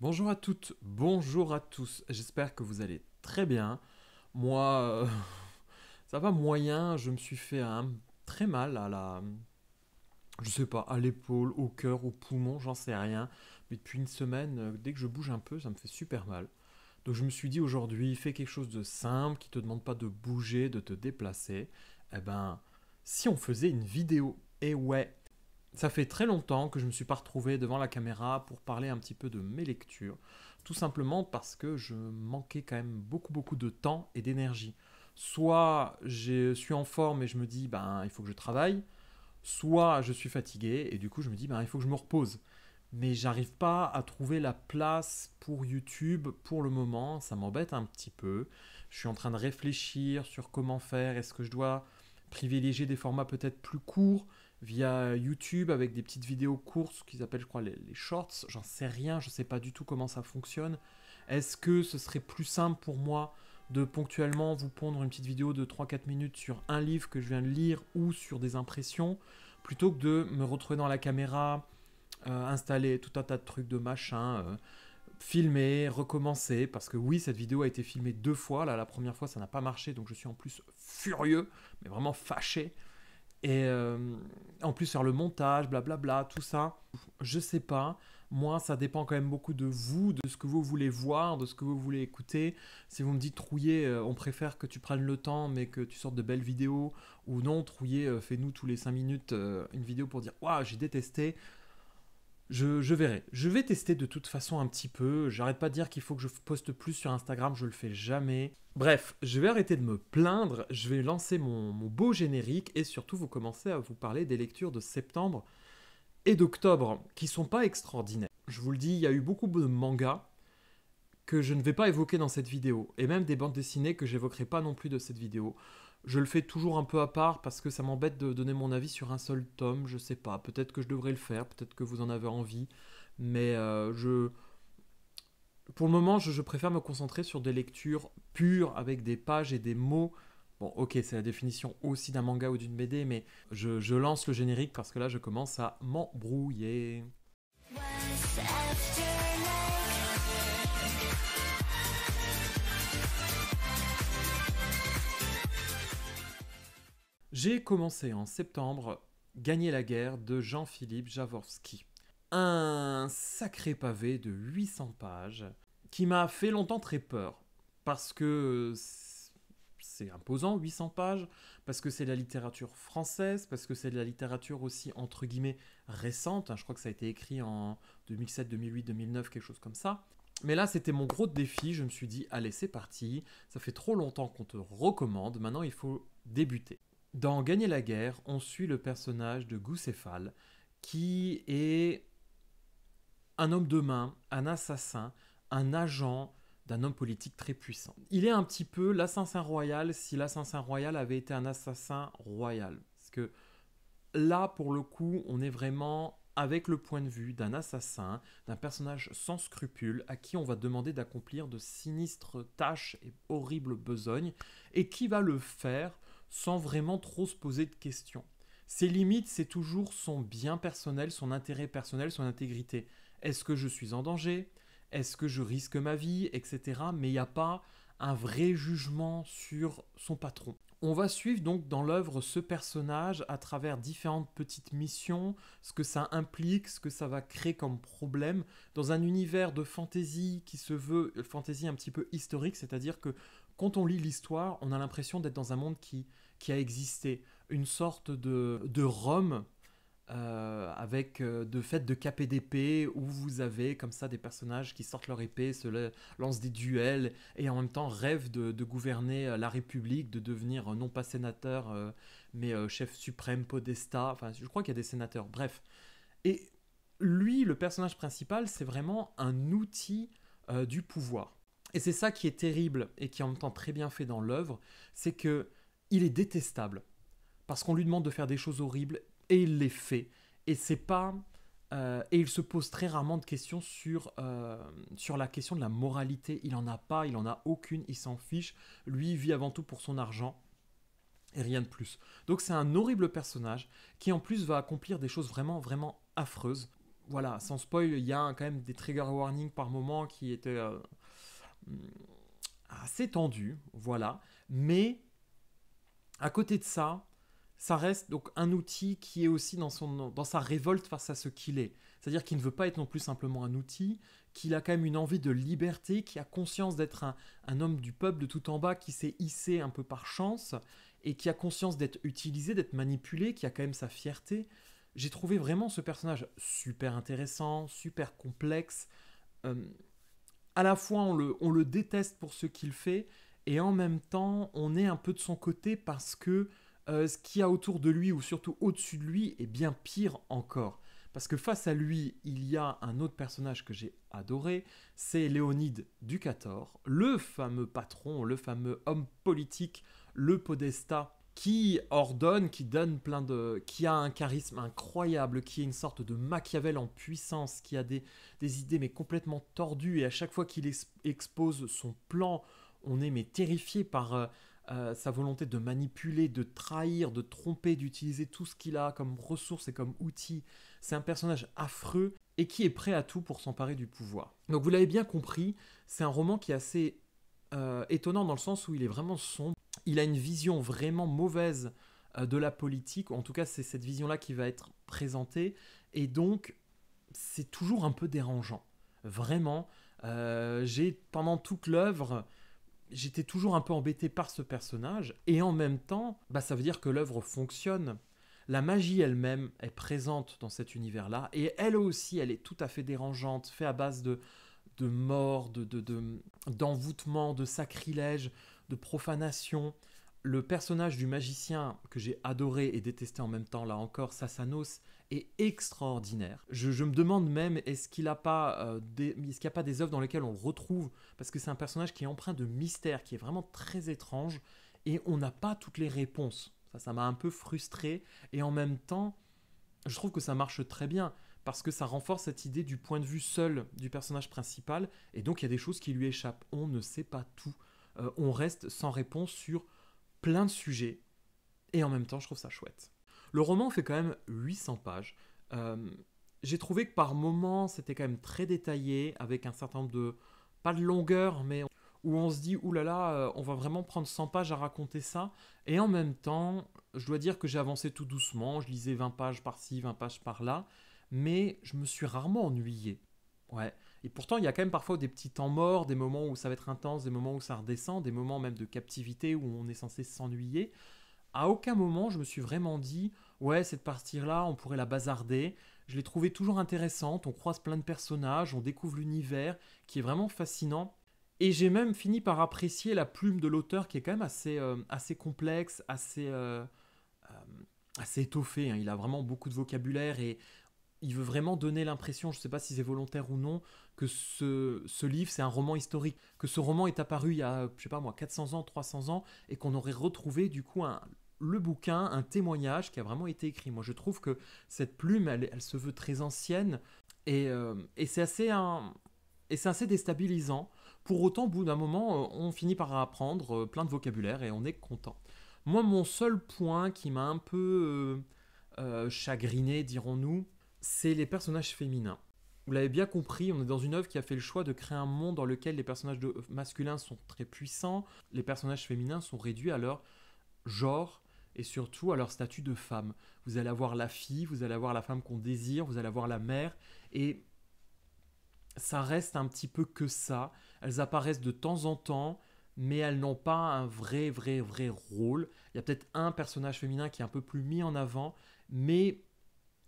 Bonjour à toutes, bonjour à tous, j'espère que vous allez très bien. Moi, euh, ça va moyen, je me suis fait très mal à la... Je sais pas, à l'épaule, au cœur, au poumon, j'en sais rien. Mais depuis une semaine, euh, dès que je bouge un peu, ça me fait super mal. Donc je me suis dit aujourd'hui, fais quelque chose de simple, qui te demande pas de bouger, de te déplacer. Eh ben, si on faisait une vidéo, et eh ouais, ça fait très longtemps que je ne me suis pas retrouvé devant la caméra pour parler un petit peu de mes lectures, tout simplement parce que je manquais quand même beaucoup beaucoup de temps et d'énergie. Soit je suis en forme et je me dis ben il faut que je travaille, soit je suis fatigué et du coup je me dis ben il faut que je me repose. Mais j'arrive pas à trouver la place pour YouTube pour le moment, ça m'embête un petit peu. Je suis en train de réfléchir sur comment faire, est-ce que je dois privilégier des formats peut-être plus courts via YouTube avec des petites vidéos courtes qu'ils appellent, je crois, les, shorts. J'en sais rien, je ne sais pas du tout comment ça fonctionne. Est-ce que ce serait plus simple pour moi de ponctuellement vous pondre une petite vidéo de 3-4 minutes sur un livre que je viens de lire ou sur des impressions plutôt que de me retrouver dans la caméra, euh, installer tout un tas de trucs de machin, euh, filmer, recommencer parce que oui, cette vidéo a été filmée deux fois. Là, la première fois, ça n'a pas marché donc je suis en plus furieux, mais vraiment fâché. Et euh, en plus, faire le montage, blablabla, tout ça, je sais pas. Moi, ça dépend quand même beaucoup de vous, de ce que vous voulez voir, de ce que vous voulez écouter. Si vous me dites trouillé euh, on préfère que tu prennes le temps, mais que tu sortes de belles vidéos, ou non, Trouillé euh, fais-nous tous les 5 minutes une vidéo pour dire Waouh, j'ai détesté. Je, verrai. Je vais tester de toute façon un petit peu. J'arrête pas de dire qu'il faut que je poste plus sur Instagram, je le fais jamais. Bref, je vais arrêter de me plaindre, je vais lancer mon, beau générique et surtout vous commencer à vous parler des lectures de septembre et d'octobre qui sont pas extraordinaires. Je vous le dis, il y a eu beaucoup de mangas que je ne vais pas évoquer dans cette vidéo et même des bandes dessinées que j'évoquerai pas non plus de cette vidéo. Je le fais toujours un peu à part parce que ça m'embête de donner mon avis sur un seul tome, je sais pas. Peut-être que je devrais le faire, peut-être que vous en avez envie, mais euh, je. Pour le moment, je, préfère me concentrer sur des lectures pures avec des pages et des mots. Bon, ok, c'est la définition aussi d'un manga ou d'une BD, mais je, je lance le générique parce que là, je commence à m'embrouiller. J'ai commencé en septembre Gagner la guerre de Jean-Philippe Jaworski. Un sacré pavé de 800 pages qui m'a fait longtemps très peur. Parce que c'est imposant, 800 pages, parce que c'est la littérature française, parce que c'est de la littérature aussi entre guillemets récente. Je crois que ça a été écrit en 2007, 2008, 2009, quelque chose comme ça. Mais là, c'était mon gros défi. Je me suis dit, allez, c'est parti. Ça fait trop longtemps qu'on te recommande. Maintenant, il faut débuter. Dans Gagner la guerre, on suit le personnage de Gousséphal, qui est un homme de main, un assassin, un agent d'un homme politique très puissant. Il est un petit peu l'assassin royal si l'assassin royal avait été un assassin royal. Parce que là, pour le coup, on est vraiment avec le point de vue d'un assassin, d'un personnage sans scrupules, à qui on va demander d'accomplir de sinistres tâches et horribles besognes, et qui va le faire sans vraiment trop se poser de questions. Ses limites, c'est toujours son bien personnel, son intérêt personnel, son intégrité. Est-ce que je suis en danger Est-ce que je risque ma vie Etc. Mais il n'y a pas un vrai jugement sur son patron. On va suivre donc dans l'œuvre ce personnage à travers différentes petites missions, ce que ça implique, ce que ça va créer comme problème, dans un univers de fantaisie qui se veut, euh, fantaisie un petit peu historique, c'est-à-dire que quand on lit l'histoire, on a l'impression d'être dans un monde qui, a existé, une sorte de, de Rome euh, avec euh, de fêtes de cap et d'épée où vous avez comme ça des personnages qui sortent leur épée, se lancent des duels et en même temps rêvent de, gouverner euh, la République, de devenir non pas sénateur mais chef suprême, podestat. Enfin, je crois qu'il y a des sénateurs, bref. Et lui, le personnage principal, c'est vraiment un outil du pouvoir. Et c'est ça qui est terrible et qui est en même temps très bien fait dans l'œuvre, c'est que il est détestable parce qu'on lui demande de faire des choses horribles et il les fait. Et c'est pas euh, et il se pose très rarement de questions sur, euh, sur la question de la moralité. Il en a pas, il en a aucune, il s'en fiche. Lui, vit avant tout pour son argent et rien de plus. Donc c'est un horrible personnage qui en plus va accomplir des choses vraiment, vraiment affreuses. Voilà, sans spoil, il y a quand même des trigger warnings par moment qui étaient euh, euh, assez tendu, voilà. Mais à côté de ça, ça reste donc un outil qui est aussi dans, son, dans sa révolte face à ce qu'il est. C'est-à-dire qu'il ne veut pas être non plus simplement un outil, qu'il a quand même une envie de liberté, qui a conscience d'être un, homme du peuple de tout en bas qui s'est hissé un peu par chance, et qui a conscience d'être utilisé, d'être manipulé, qui a quand même sa fierté. J'ai trouvé vraiment ce personnage super intéressant, super complexe. Euh, à la fois on le, déteste pour ce qu'il fait, et en même temps on est un peu de son côté parce que euh, ce qu'il y a autour de lui, ou surtout au-dessus de lui, est bien pire encore. Parce que face à lui, il y a un autre personnage que j'ai adoré, c'est Léonide Ducator, le fameux patron, le fameux homme politique, le podestat qui ordonne, qui donne plein de. qui a un charisme incroyable, qui est une sorte de Machiavel en puissance, qui a des, idées mais complètement tordues, et à chaque fois qu'il expose son plan, on est mais terrifié par euh, euh, sa volonté de manipuler, de trahir, de tromper, d'utiliser tout ce qu'il a comme ressource et comme outil. C'est un personnage affreux et qui est prêt à tout pour s'emparer du pouvoir. Donc vous l'avez bien compris, c'est un roman qui est assez euh, étonnant dans le sens où il est vraiment sombre il a une vision vraiment mauvaise euh, de la politique, en tout cas c'est cette vision-là qui va être présentée, et donc c'est toujours un peu dérangeant, vraiment. Euh, j'ai pendant toute l'œuvre, j'étais toujours un peu embêté par ce personnage, et en même temps, bah, ça veut dire que l'œuvre fonctionne. La magie elle-même est présente dans cet univers-là, et elle aussi, elle est tout à fait dérangeante, fait à base de, de mort, de, d'envoûtement, de, de sacrilège de profanation. Le personnage du magicien que j'ai adoré et détesté en même temps, là encore, Sassanos, est extraordinaire. Je, me demande même est-ce qu'il n'y a, pas, euh, des, est a pas des œuvres dans lesquelles on retrouve, parce que c'est un personnage qui est empreint de mystère, qui est vraiment très étrange, et on n'a pas toutes les réponses. Ça, ça m'a un peu frustré, et en même temps, je trouve que ça marche très bien parce que ça renforce cette idée du point de vue seul du personnage principal, et donc il y a des choses qui lui échappent. On ne sait pas tout. Euh, on reste sans réponse sur plein de sujets, et en même temps, je trouve ça chouette. Le roman fait quand même 800 pages. Euh, j'ai trouvé que par moments, c'était quand même très détaillé, avec un certain nombre de... pas de longueur, mais où on se dit, oulala, euh, on va vraiment prendre 100 pages à raconter ça, et en même temps, je dois dire que j'ai avancé tout doucement, je lisais 20 pages par-ci, 20 pages par-là, mais je me suis rarement ennuyé. Et pourtant, il y a quand même parfois des petits temps morts, des moments où ça va être intense, des moments où ça redescend, des moments même de captivité où on est censé s'ennuyer. À aucun moment, je me suis vraiment dit, ouais, cette partie-là, on pourrait la bazarder. Je l'ai trouvée toujours intéressante, on croise plein de personnages, on découvre l'univers, qui est vraiment fascinant. Et j'ai même fini par apprécier la plume de l'auteur, qui est quand même assez, euh, assez complexe, assez... Euh, euh, assez étoffé. Hein. Il a vraiment beaucoup de vocabulaire et il veut vraiment donner l'impression, je ne sais pas si c'est volontaire ou non, que ce, livre, c'est un roman historique, que ce roman est apparu il y a, je sais pas moi, 400 ans, 300 ans, et qu'on aurait retrouvé du coup le bouquin, un témoignage qui a vraiment été écrit. Moi, je trouve que cette plume, elle, se veut très ancienne, euh, et, c'est assez, déstabilisant. Pour autant, au bout d'un moment, euh, on finit par apprendre euh, plein de vocabulaire et on est content. Moi, mon seul point qui m'a un peu chagriné, dirons-nous, c'est les personnages féminins. Vous l'avez bien compris, on est dans une œuvre qui a fait le choix de créer un monde dans lequel les personnages masculins sont très puissants, les personnages féminins sont réduits à leur genre et surtout à leur statut de femme. Vous allez avoir la fille, vous allez avoir la femme qu'on désire, vous allez avoir la mère, et ça reste un petit peu que ça. Elles apparaissent de temps en temps, mais elles n'ont pas un vrai, vrai, vrai rôle. Il y a peut-être un personnage féminin qui est un peu plus mis en avant, mais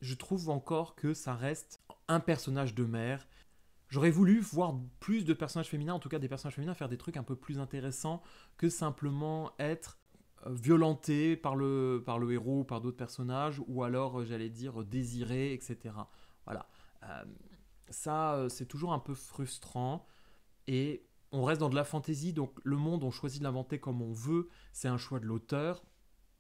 je trouve encore que ça reste un personnage de mère. J'aurais voulu voir plus de personnages féminins, en tout cas des personnages féminins, faire des trucs un peu plus intéressants que simplement être euh, violenté par le, par le héros ou par d'autres personnages, ou alors, euh, j'allais dire, désiré, etc. Voilà. Euh, ça, c'est toujours un peu frustrant. Et on reste dans de la fantaisie, donc le monde, on choisit de l'inventer comme on veut, c'est un choix de l'auteur.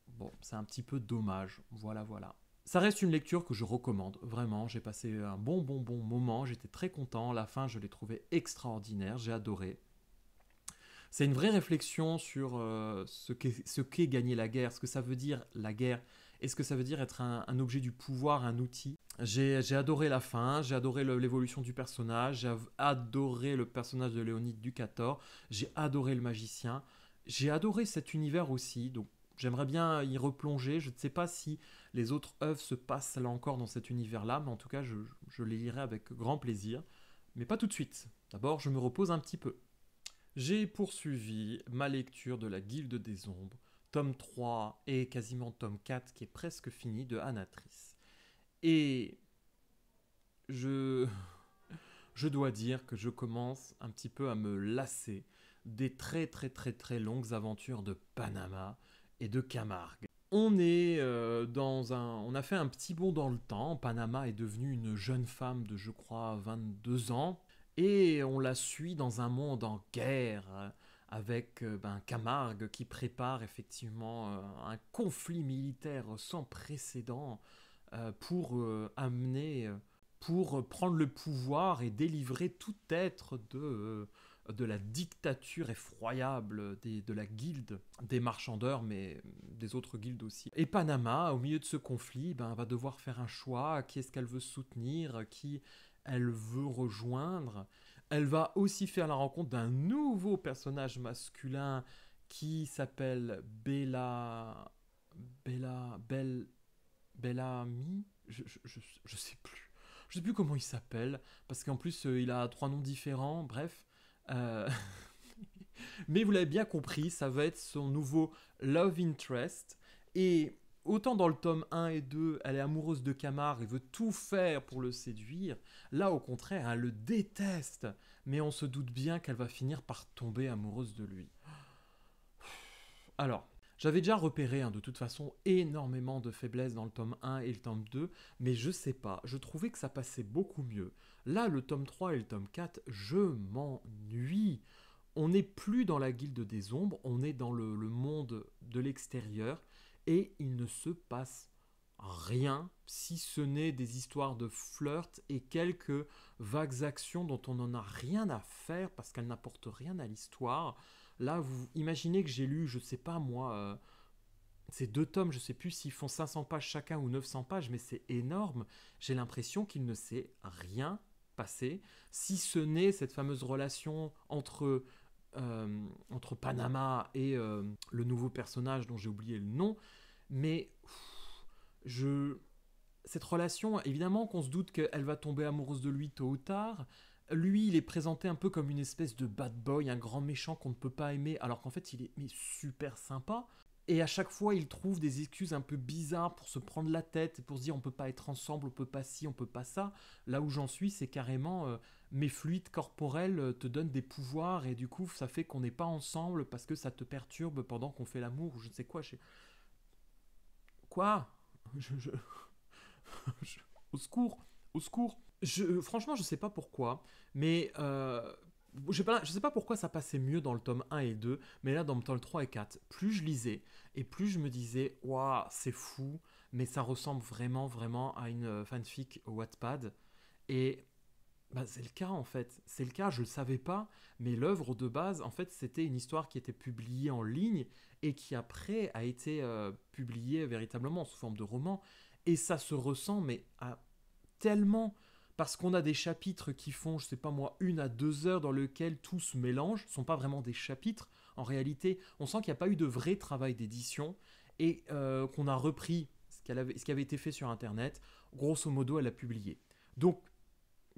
Bon, c'est un petit peu dommage. Voilà, voilà. Ça reste une lecture que je recommande, vraiment. J'ai passé un bon, bon, bon moment. J'étais très content. La fin, je l'ai trouvée extraordinaire. J'ai adoré. C'est une vraie réflexion sur euh, ce qu'est gagner la guerre, ce que ça veut dire la guerre, est ce que ça veut dire être un, objet du pouvoir, un outil. J'ai adoré la fin, j'ai adoré l'évolution du personnage, j'ai adoré le personnage de Léonide Ducator, j'ai adoré le magicien, j'ai adoré cet univers aussi, donc J'aimerais bien y replonger. Je ne sais pas si les autres œuvres se passent là encore dans cet univers-là, mais en tout cas, je, les lirai avec grand plaisir. Mais pas tout de suite. D'abord, je me repose un petit peu. J'ai poursuivi ma lecture de La Guilde des Ombres, tome 3 et quasiment tome 4 qui est presque fini de Anatrice. Et je... je dois dire que je commence un petit peu à me lasser des très très très très longues aventures de Panama, et de Camargue. On est euh, dans un. On a fait un petit bond dans le temps. Panama est devenue une jeune femme de, je crois, 22 ans. Et on la suit dans un monde en guerre euh, avec euh, ben, Camargue qui prépare effectivement un conflit militaire sans précédent pour amener, pour prendre le pouvoir et délivrer tout être de de la dictature effroyable de la guilde des marchandeurs, mais des autres guildes aussi. Et Panama, au milieu de ce conflit, ben, va devoir faire un choix, qui est-ce qu'elle veut soutenir, qui elle veut rejoindre. Elle va aussi faire la rencontre d'un nouveau personnage masculin qui s'appelle Bella... Bella... Belle... Bella Mi je, je, sais plus je sais plus comment il s'appelle, parce qu'en plus euh, il a trois noms différents, bref. Euh, mais vous l'avez bien compris, ça va être son nouveau Love Interest. Et autant dans le tome 1 et 2, elle est amoureuse de Camar et veut tout faire pour le séduire, là au contraire, elle le déteste. Mais on se doute bien qu'elle va finir par tomber amoureuse de lui. Alors, j'avais déjà repéré hein, de toute façon énormément de faiblesses dans le tome 1 et le tome 2, mais je sais pas, je trouvais que ça passait beaucoup mieux. Là, le tome 3 et le tome 4, je m'ennuie. On n'est plus dans la guilde des ombres, on est dans le, le monde de l'extérieur, et il ne se passe rien, si ce n'est des histoires de flirt et quelques vagues actions dont on n'en a rien à faire parce qu'elles n'apportent rien à l'histoire. Là, vous imaginez que j'ai lu, je sais pas moi, euh, ces deux tomes, je sais plus s'ils font 500 pages chacun ou 900 pages, mais c'est énorme. J'ai l'impression qu'il ne s'est rien passé, si ce n'est cette fameuse relation entre euh, entre Panama et euh, le nouveau personnage dont j'ai oublié le nom, mais je cette relation, évidemment qu'on se doute qu'elle va tomber amoureuse de lui tôt ou tard, lui, il est présenté un peu comme une espèce de bad boy, un grand méchant qu'on ne peut pas aimer, alors qu'en fait, il est super sympa. Et à chaque fois, il trouve des excuses un peu bizarres pour se prendre la tête, pour se dire on peut pas être ensemble, on peut pas ci, on peut pas ça. Là où j'en suis, c'est carrément euh, mes fluides corporels euh, te donnent des pouvoirs et du coup, ça fait qu'on n'est pas ensemble parce que ça te perturbe pendant qu'on fait l'amour ou je ne sais quoi. Quoi Au secours Au secours euh, franchement, je sais pas pourquoi, mais euh, je, ne sais pas pourquoi ça passait mieux dans le tome 1 et 2, mais là, dans le tome 3 et 4, plus je lisais et plus je me disais, waouh, c'est fou, mais ça ressemble vraiment, vraiment à une euh, fanfic Wattpad. Et bah, c'est le cas en fait. C'est le cas, je ne le savais pas, mais l'œuvre de base, en fait, c'était une histoire qui était publiée en ligne et qui après a été publiée véritablement sous forme de roman. Et ça se ressent, mais tellement parce qu'on a des chapitres qui font, je sais pas moi, une à deux heures dans lequel tout se mélange, ce sont pas vraiment des chapitres. En réalité, on sent qu'il n'y a pas eu de vrai travail d'édition et euh, qu'on a repris ce, qui avait été fait sur Internet. Grosso modo, elle a publié. Donc,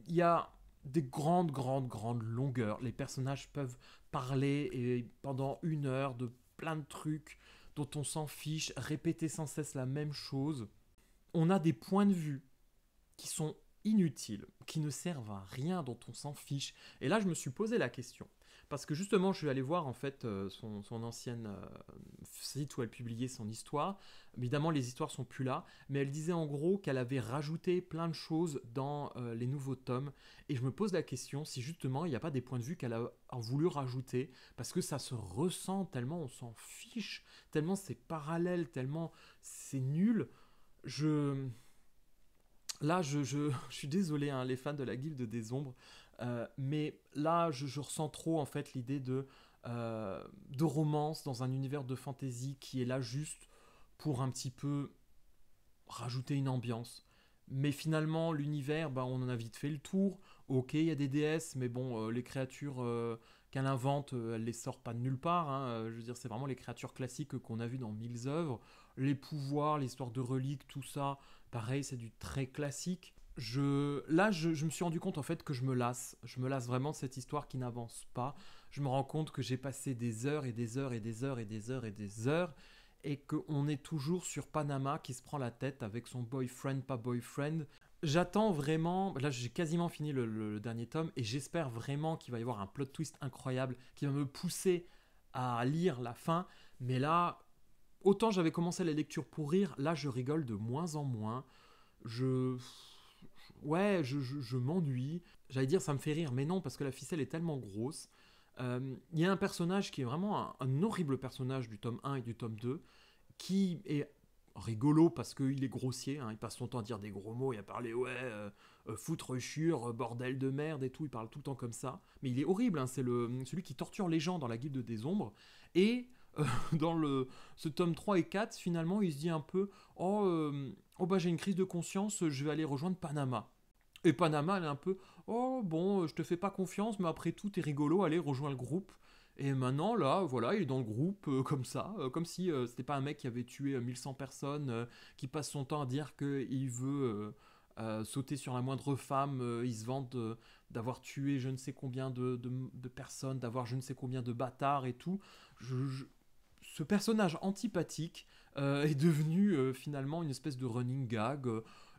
il y a des grandes, grandes, grandes longueurs. Les personnages peuvent parler et pendant une heure de plein de trucs dont on s'en fiche, répéter sans cesse la même chose. On a des points de vue qui sont inutiles, qui ne servent à rien, dont on s'en fiche. Et là, je me suis posé la question. Parce que justement, je suis allé voir en fait euh, son, ancienne euh, site où elle publiait son histoire. Évidemment, les histoires sont plus là, mais elle disait en gros qu'elle avait rajouté plein de choses dans euh, les nouveaux tomes. Et je me pose la question si justement il n'y a pas des points de vue qu'elle a, voulu rajouter, parce que ça se ressent tellement, on s'en fiche, tellement c'est parallèle, tellement c'est nul. Je là, je, suis désolé, hein, les fans de la Guilde des Ombres, euh, mais là, je, ressens trop en fait l'idée euh, de, romance dans un univers de fantasy qui est là juste pour un petit peu rajouter une ambiance. Mais finalement, l'univers, bah, on en a vite fait le tour. Ok, il y a des déesses, mais bon, euh, les créatures qu'elle invente, elle les sort pas de nulle part. Hein. Je veux dire, c'est vraiment les créatures classiques qu'on a vues dans mille œuvres. Les pouvoirs, l'histoire de reliques, tout ça, Pareil, c'est du très classique. Je, là, je, me suis rendu compte en fait que je me lasse. Je me lasse vraiment de cette histoire qui n'avance pas. Je me rends compte que j'ai passé des heures et des heures et des heures et des heures et des heures et qu'on est toujours sur Panama qui se prend la tête avec son boyfriend, pas boyfriend. J'attends vraiment, là j'ai quasiment fini le dernier tome et j'espère vraiment qu'il va y avoir un plot twist incroyable qui va me pousser à lire la fin. Mais là, autant j'avais commencé la lecture pour rire, là je rigole de moins en moins. Je. Ouais, je, je, m'ennuie. J'allais dire ça me fait rire, mais non, parce que la ficelle est tellement grosse. Il euh, y a un personnage qui est vraiment un, horrible personnage du tome 1 et du tome 2, qui est rigolo parce qu'il est grossier, hein. il passe son temps à dire des gros mots et à parler, ouais, euh, euh, foutre chure, bordel de merde et tout, il parle tout le temps comme ça. Mais il est horrible, hein, c'est celui qui torture les gens dans la guilde des ombres. Et dans le, ce tome 3 et 4, finalement, il se dit un peu Oh, euh, oh bah j'ai une crise de conscience, je vais aller rejoindre Panama. Et Panama, elle est un peu Oh, bon, euh, je te fais pas confiance, mais après tout, t'es rigolo, allez, rejoins le groupe. Et maintenant, là, voilà, il est dans le groupe euh, comme ça, comme si c'était pas un mec qui avait tué 1100 personnes, qui passe son temps à dire qu'il veut sauter sur la moindre femme, il se vante d'avoir tué je ne sais combien de, de, personnes, d'avoir je ne sais combien de bâtards et tout. je, ce personnage antipathique euh, est devenu euh, finalement une espèce de running gag.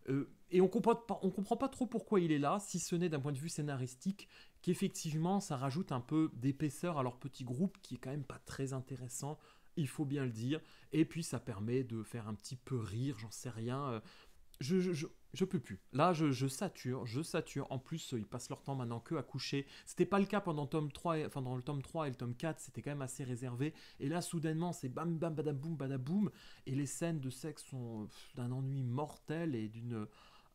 Euh, et on comprend pas, on comprend pas trop pourquoi il est là, si ce n'est d'un point de vue scénaristique, qu'effectivement ça rajoute un peu d'épaisseur à leur petit groupe qui est quand même pas très intéressant il faut bien le dire. Et puis ça permet de faire un petit peu rire, j'en sais rien je, je, peux plus. Là, je, sature, je sature. En plus, euh, ils passent leur temps maintenant que à coucher. C'était pas le cas pendant, tome 3, enfin, dans le tome 3 et le tome 4, c'était quand même assez réservé. Et là, soudainement, c'est bam bam badaboum badaboum. Et les scènes de sexe sont d'un ennui mortel et d'une.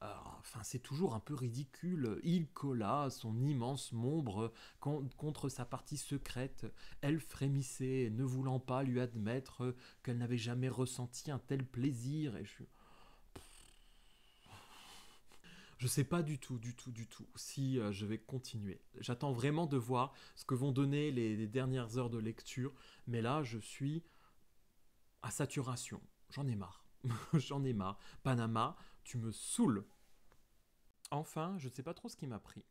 Euh, enfin, c'est toujours un peu ridicule. Il colla son immense membre contre sa partie secrète. Elle frémissait, ne voulant pas lui admettre qu'elle n'avait jamais ressenti un tel plaisir. Et je sais pas du tout, du tout, du tout si euh, je vais continuer. J'attends vraiment de voir ce que vont donner les, dernières heures de lecture, mais là, je suis à saturation. J'en ai marre. J'en ai marre. Panama, tu me saoules. Enfin, je ne sais pas trop ce qui m'a pris.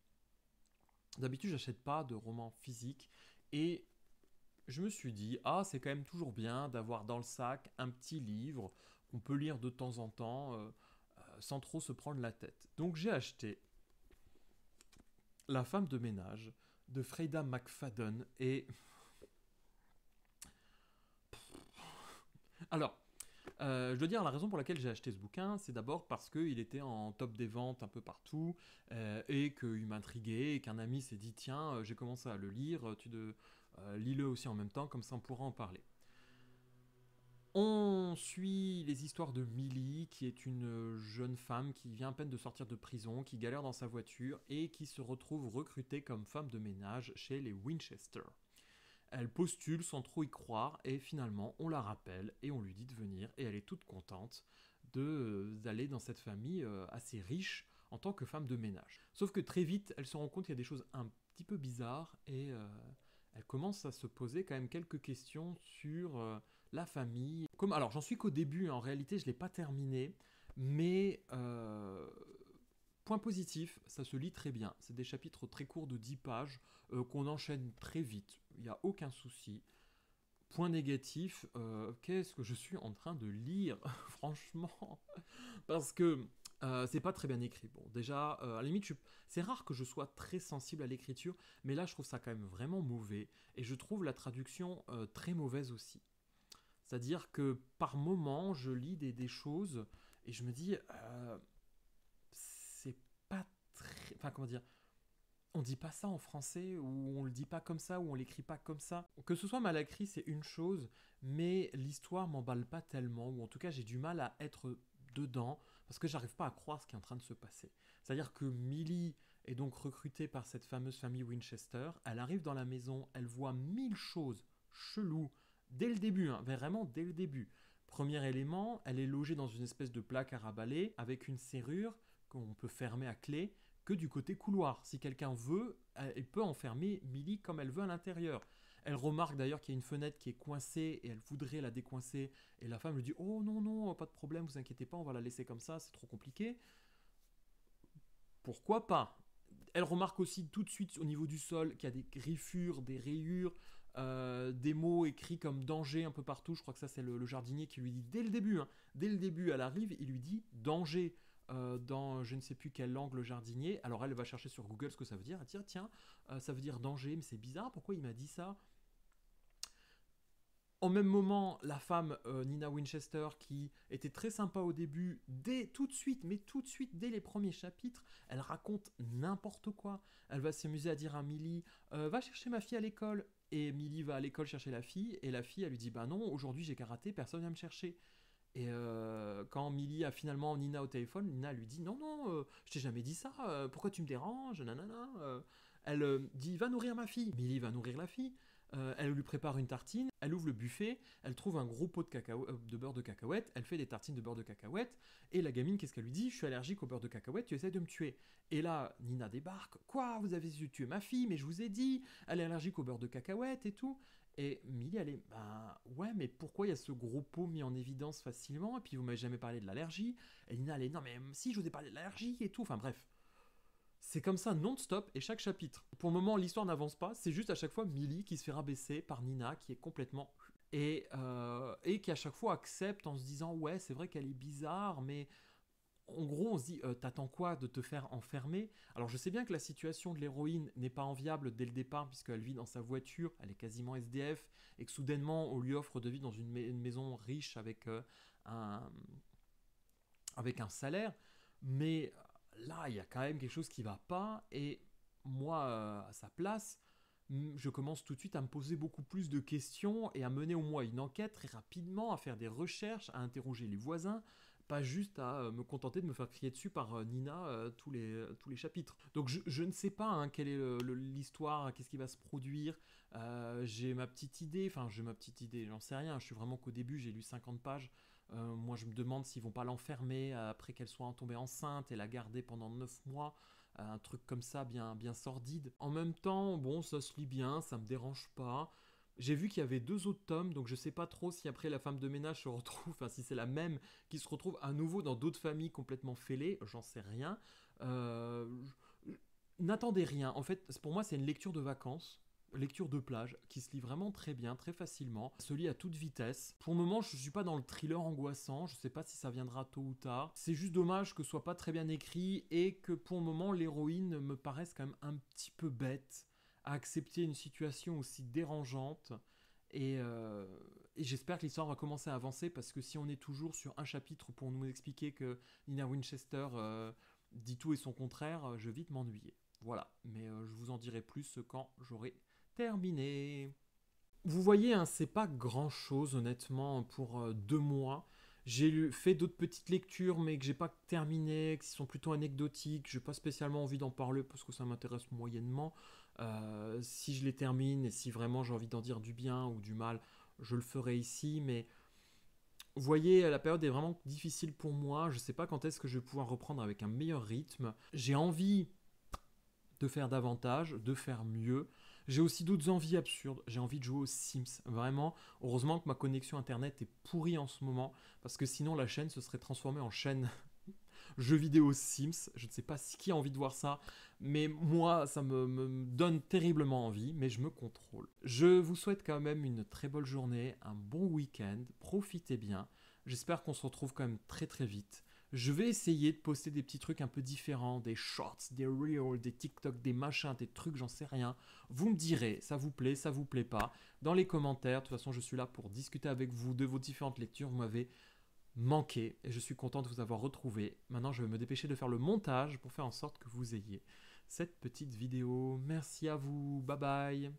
D'habitude, j'achète pas de romans physiques et je me suis dit ah, c'est quand même toujours bien d'avoir dans le sac un petit livre qu'on peut lire de temps en temps. Euh, sans trop se prendre la tête. Donc j'ai acheté La femme de ménage de Freda McFadden et... Alors, euh, je dois dire, la raison pour laquelle j'ai acheté ce bouquin, c'est d'abord parce qu'il était en top des ventes un peu partout, euh, et qu'il m'intriguait, et qu'un ami s'est dit, tiens, euh, j'ai commencé à le lire, tu lis-le aussi en même temps, comme ça on pourra en parler. On suit les histoires de Millie, qui est une euh, jeune femme qui vient à peine de sortir de prison, qui galère dans sa voiture et qui se retrouve recrutée comme femme de ménage chez les Winchester. Elle postule sans trop y croire et finalement on la rappelle et on lui dit de venir et elle est toute contente euh, d'aller dans cette famille euh, assez riche en tant que femme de ménage. Sauf que très vite elle se rend compte qu'il y a des choses un petit peu bizarres et elle commence à se poser quand même quelques questions sur la famille. Comme, alors j'en suis qu'au début, hein. en réalité je ne l'ai pas terminé, mais euh, point positif, ça se lit très bien. C'est des chapitres très courts de 10 pages euh, qu'on enchaîne très vite, il n'y a aucun souci. Point négatif, euh, qu'est-ce que je suis en train de lire, franchement Parce que c'est pas très bien écrit. Bon, déjà, à la limite, c'est rare que je sois très sensible à l'écriture, mais là, je trouve ça quand même vraiment mauvais, et je trouve la traduction très mauvaise aussi. C'est-à-dire que par moment, je lis des, choses et je me dis, euh, c'est pas très. Enfin, comment dire On dit pas ça en français, ou on le dit pas comme ça, ou on l'écrit pas comme ça. Que ce soit mal écrit, c'est une chose, mais l'histoire m'emballe pas tellement, ou en tout cas, j'ai du mal à être dedans parce que j'arrive pas à croire ce qui est en train de se passer. C'est-à-dire que Millie est donc recrutée par cette fameuse famille Winchester, elle arrive dans la maison, elle voit mille choses cheloues dès le début, hein, vraiment dès le début. Premier élément, elle est logée dans une espèce de plaque à rabalais avec une serrure qu'on peut fermer à clé que du côté couloir. Si quelqu'un veut, elle peut enfermer Milly comme elle veut à l'intérieur. Elle remarque d'ailleurs qu'il y a une fenêtre qui est coincée et elle voudrait la décoincer. Et la femme lui dit Oh non, non, pas de problème, vous inquiétez pas, on va la laisser comme ça, c'est trop compliqué. Pourquoi pas Elle remarque aussi tout de suite au niveau du sol qu'il y a des griffures, des rayures. Euh, des mots écrits comme danger un peu partout. Je crois que ça, c'est le, jardinier qui lui dit dès le début, hein. dès le début, elle arrive, il lui dit danger. Euh, dans je ne sais plus quelle langue le jardinier. Alors elle va chercher sur Google ce que ça veut dire. Elle dit ah, tiens, euh, ça veut dire danger, mais c'est bizarre, pourquoi il m'a dit ça en même moment, la femme Nina Winchester, qui était très sympa au début, dès tout de suite, mais tout de suite, dès les premiers chapitres, elle raconte n'importe quoi. Elle va s'amuser à dire à Millie Va chercher ma fille à l'école. Et Millie va à l'école chercher la fille, et la fille, elle lui dit Bah non, aujourd'hui j'ai karaté, personne vient me chercher. Et euh, quand Millie a finalement Nina au téléphone, Nina lui dit Non, non, euh, je t'ai jamais dit ça, euh, pourquoi tu me déranges Nanana. elle dit Va nourrir ma fille. Millie va nourrir la fille. Euh, elle lui prépare une tartine, elle ouvre le buffet, elle trouve un gros pot de, euh, de beurre de cacahuète, elle fait des tartines de beurre de cacahuète, et la gamine, qu'est-ce qu'elle lui dit Je suis allergique au beurre de cacahuète, tu essaies de me tuer. Et là, Nina débarque, quoi Vous avez tuer ma fille, mais je vous ai dit, elle est allergique au beurre de cacahuète et tout. Et Millie, elle est, ben, ouais, mais pourquoi il y a ce gros pot mis en évidence facilement, et puis vous m'avez jamais parlé de l'allergie Et Nina, elle est, non mais si, je vous ai parlé de l'allergie et tout, enfin bref. C'est comme ça non-stop et chaque chapitre. Pour le moment, l'histoire n'avance pas, c'est juste à chaque fois Millie qui se fait rabaisser par Nina qui est complètement et, euh, et qui à chaque fois accepte en se disant ouais c'est vrai qu'elle est bizarre mais en gros on se dit euh, t'attends quoi de te faire enfermer alors je sais bien que la situation de l'héroïne n'est pas enviable dès le départ puisqu'elle vit dans sa voiture elle est quasiment SDF et que soudainement on lui offre de vivre dans une, maison riche avec euh, un avec un salaire mais là, il y a quand même quelque chose qui va pas, et moi, euh, à sa place, je commence tout de suite à me poser beaucoup plus de questions et à mener au moins une enquête très rapidement, à faire des recherches, à interroger les voisins, pas juste à euh, me contenter de me faire crier dessus par euh, Nina tous, les, tous les chapitres. Donc je, ne sais pas hein, quelle est l'histoire, hein, qu'est-ce qui va se produire, j'ai ma petite idée, enfin j'ai ma petite idée, j'en sais rien, je suis vraiment qu'au début, j'ai lu 50 pages, euh, moi, je me demande s'ils vont pas l'enfermer euh, après qu'elle soit tombée enceinte et la garder pendant 9 mois. Euh, un truc comme ça, bien, bien sordide. En même temps, bon, ça se lit bien, ça me dérange pas. J'ai vu qu'il y avait deux autres tomes, donc je sais pas trop si après la femme de ménage se retrouve, enfin si c'est la même qui se retrouve à nouveau dans d'autres familles complètement fêlées, j'en sais rien. N'attendez rien. En fait, pour moi, c'est une lecture de vacances lecture de plage qui se lit vraiment très bien, très facilement, se lit à toute vitesse. Pour le moment, je suis pas dans le thriller angoissant, je sais pas si ça viendra tôt ou tard. C'est juste dommage que ce soit pas très bien écrit et que pour le moment, l'héroïne me paraisse quand même un petit peu bête à accepter une situation aussi dérangeante. Et, euh, j'espère que l'histoire va commencer à avancer parce que si on est toujours sur un chapitre pour nous expliquer que Nina Winchester euh, dit tout et son contraire, euh, je vais vite m'ennuyer. Voilà, mais je vous en dirai plus quand j'aurai terminé. Vous voyez, hein, c'est pas grand chose honnêtement pour euh, deux mois. J'ai fait d'autres petites lectures, mais que j'ai pas terminées, qui sont plutôt anecdotiques. J'ai pas spécialement envie d'en parler parce que ça m'intéresse moyennement. Euh, si je les termine et si vraiment j'ai envie d'en dire du bien ou du mal, je le ferai ici. Mais vous voyez, la période est vraiment difficile pour moi. Je sais pas quand est-ce que je vais pouvoir reprendre avec un meilleur rythme. J'ai envie de faire davantage, de faire mieux. J'ai aussi d'autres envies absurdes. J'ai envie de jouer aux Sims. Vraiment, heureusement que ma connexion internet est pourrie en ce moment, parce que sinon la chaîne se serait transformée en chaîne jeux vidéo Sims. Je ne sais pas qui a envie de voir ça, mais moi, ça me, me, donne terriblement envie, mais je me contrôle. Je vous souhaite quand même une très bonne journée, un bon week-end, profitez bien. J'espère qu'on se retrouve quand même très très vite je vais essayer de poster des petits trucs un peu différents, des shorts, des reels, des TikTok, des machins, des trucs, j'en sais rien. Vous me direz, ça vous plaît, ça vous plaît pas. Dans les commentaires, de toute façon, je suis là pour discuter avec vous de vos différentes lectures. Vous m'avez manqué et je suis content de vous avoir retrouvé. Maintenant, je vais me dépêcher de faire le montage pour faire en sorte que vous ayez cette petite vidéo. Merci à vous, bye bye.